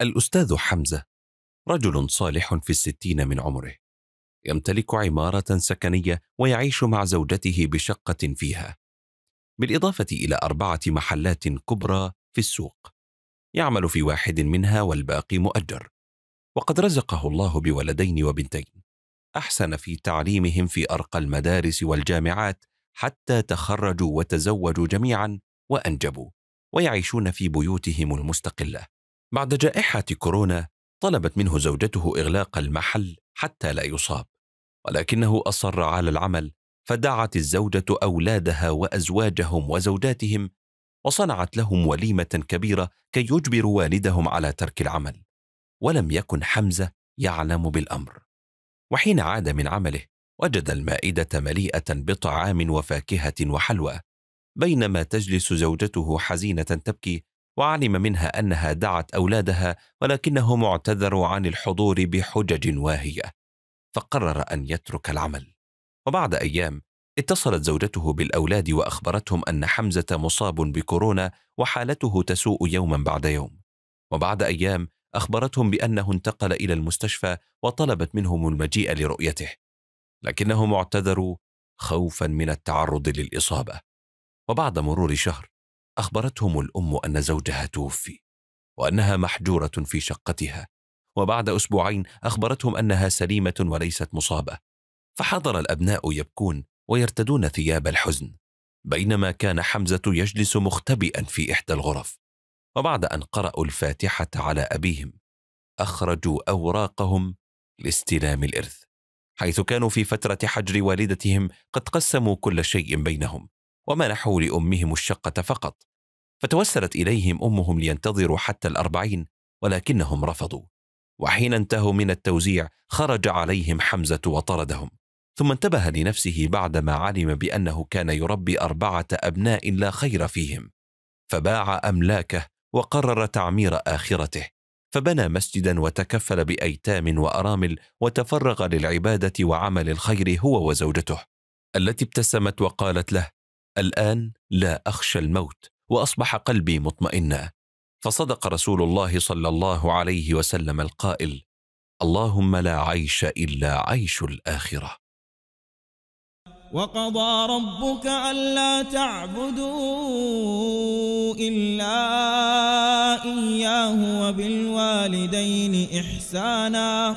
الأستاذ حمزة رجل صالح في الستين من عمره يمتلك عمارة سكنية ويعيش مع زوجته بشقة فيها بالإضافة إلى أربعة محلات كبرى في السوق يعمل في واحد منها والباقي مؤجر وقد رزقه الله بولدين وبنتين أحسن في تعليمهم في أرقى المدارس والجامعات حتى تخرجوا وتزوجوا جميعا وأنجبوا ويعيشون في بيوتهم المستقلة بعد جائحة كورونا طلبت منه زوجته إغلاق المحل حتى لا يصاب ولكنه أصر على العمل فدعت الزوجة أولادها وأزواجهم وزوجاتهم وصنعت لهم وليمة كبيرة كي يجبروا والدهم على ترك العمل ولم يكن حمزة يعلم بالأمر وحين عاد من عمله وجد المائدة مليئة بطعام وفاكهة وحلوى بينما تجلس زوجته حزينة تبكي وعلم منها أنها دعت أولادها ولكنهم اعتذروا عن الحضور بحجج واهية فقرر أن يترك العمل وبعد أيام اتصلت زوجته بالأولاد وأخبرتهم أن حمزة مصاب بكورونا وحالته تسوء يوما بعد يوم وبعد أيام أخبرتهم بأنه انتقل إلى المستشفى وطلبت منهم المجيء لرؤيته لكنهم اعتذروا خوفا من التعرض للإصابة وبعد مرور شهر أخبرتهم الأم أن زوجها توفي وأنها محجورة في شقتها وبعد أسبوعين أخبرتهم أنها سليمة وليست مصابة فحضر الأبناء يبكون ويرتدون ثياب الحزن بينما كان حمزة يجلس مختبئا في إحدى الغرف وبعد أن قرأوا الفاتحة على أبيهم أخرجوا أوراقهم لاستلام الإرث حيث كانوا في فترة حجر والدتهم قد قسموا كل شيء بينهم ومنحوا لأمهم الشقة فقط فتوسلت إليهم أمهم لينتظروا حتى الأربعين ولكنهم رفضوا وحين انتهوا من التوزيع خرج عليهم حمزة وطردهم ثم انتبه لنفسه بعدما علم بأنه كان يربي أربعة أبناء لا خير فيهم فباع أملاكه وقرر تعمير آخرته فبنى مسجدا وتكفل بأيتام وأرامل وتفرغ للعبادة وعمل الخير هو وزوجته التي ابتسمت وقالت له الان لا اخشى الموت واصبح قلبي مطمئنا فصدق رسول الله صلى الله عليه وسلم القائل اللهم لا عيش الا عيش الاخره وقضى ربك الا تعبدوا الا اياه وبالوالدين احسانا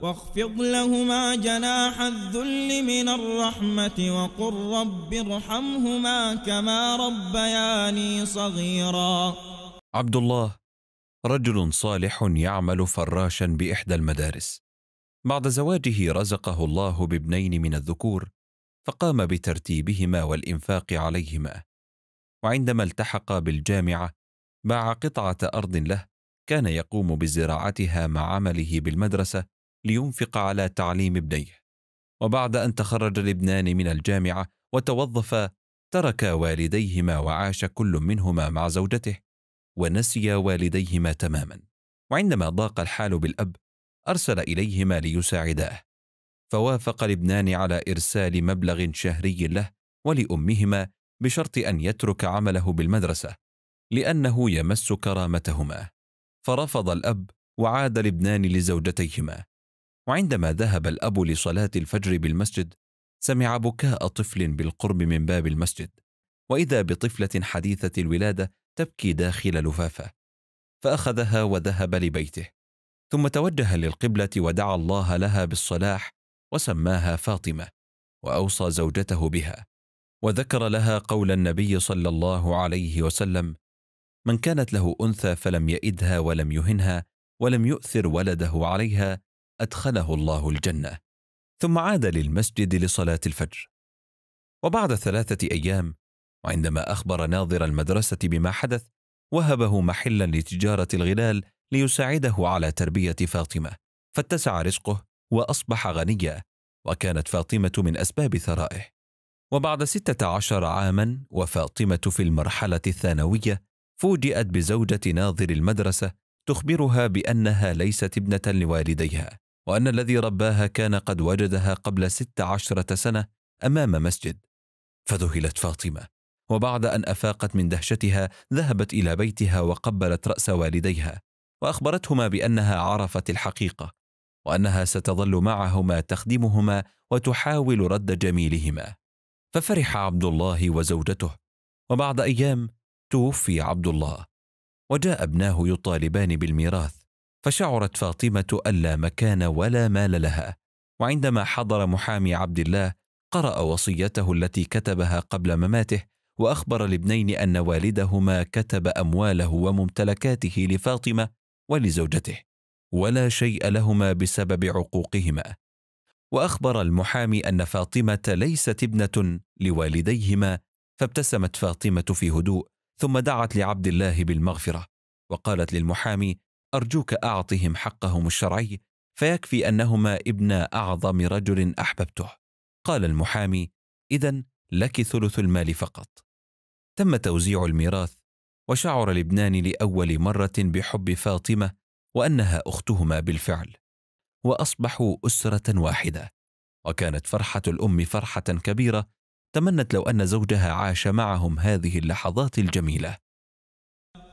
واخفض لهما جناح الذل من الرحمة وقل رب ارحمهما كما ربياني صغيرا عبد الله رجل صالح يعمل فراشا بإحدى المدارس بعد زواجه رزقه الله بابنين من الذكور فقام بترتيبهما والإنفاق عليهما وعندما التحق بالجامعة باع قطعة أرض له كان يقوم بزراعتها مع عمله بالمدرسة لينفق على تعليم ابنيه وبعد ان تخرج لبنان من الجامعه وتوظف ترك والديهما وعاش كل منهما مع زوجته ونسي والديهما تماما وعندما ضاق الحال بالاب ارسل اليهما ليساعداه فوافق لبنان على ارسال مبلغ شهري له ولامهما بشرط ان يترك عمله بالمدرسه لانه يمس كرامتهما فرفض الاب وعاد لبنان لزوجتيهما وعندما ذهب الاب لصلاه الفجر بالمسجد سمع بكاء طفل بالقرب من باب المسجد واذا بطفله حديثه الولاده تبكي داخل لفافه فاخذها وذهب لبيته ثم توجه للقبله ودعا الله لها بالصلاح وسماها فاطمه واوصى زوجته بها وذكر لها قول النبي صلى الله عليه وسلم من كانت له انثى فلم يئدها ولم يهنها ولم يؤثر ولده عليها ادخله الله الجنه ثم عاد للمسجد لصلاه الفجر وبعد ثلاثه ايام وعندما اخبر ناظر المدرسه بما حدث وهبه محلا لتجاره الغلال ليساعده على تربيه فاطمه فاتسع رزقه واصبح غنيا وكانت فاطمه من اسباب ثرائه وبعد سته عشر عاما وفاطمه في المرحله الثانويه فوجئت بزوجه ناظر المدرسه تخبرها بانها ليست ابنه لوالديها وأن الذي رباها كان قد وجدها قبل ست عشرة سنة أمام مسجد فذهلت فاطمة وبعد أن أفاقت من دهشتها ذهبت إلى بيتها وقبلت رأس والديها وأخبرتهما بأنها عرفت الحقيقة وأنها ستظل معهما تخدمهما وتحاول رد جميلهما ففرح عبد الله وزوجته وبعد أيام توفي عبد الله وجاء ابناه يطالبان بالميراث فشعرت فاطمة أن لا مكان ولا مال لها وعندما حضر محامي عبد الله قرأ وصيته التي كتبها قبل مماته وأخبر الابنين أن والدهما كتب أمواله وممتلكاته لفاطمة ولزوجته ولا شيء لهما بسبب عقوقهما وأخبر المحامي أن فاطمة ليست ابنة لوالديهما فابتسمت فاطمة في هدوء ثم دعت لعبد الله بالمغفرة وقالت للمحامي أرجوك أعطهم حقهم الشرعي فيكفي أنهما ابنا أعظم رجل أحببته قال المحامي إذا لك ثلث المال فقط تم توزيع الميراث وشعر لبنان لأول مرة بحب فاطمة وأنها أختهما بالفعل وأصبحوا أسرة واحدة وكانت فرحة الأم فرحة كبيرة تمنت لو أن زوجها عاش معهم هذه اللحظات الجميلة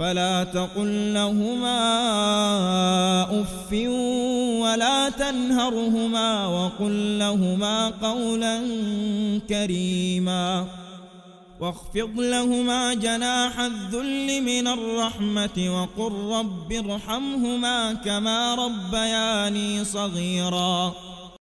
فلا تقل لهما أف ولا تنهرهما وقل لهما قولا كريما واخفض لهما جناح الذل من الرحمة وقل رب ارحمهما كما ربياني صغيراً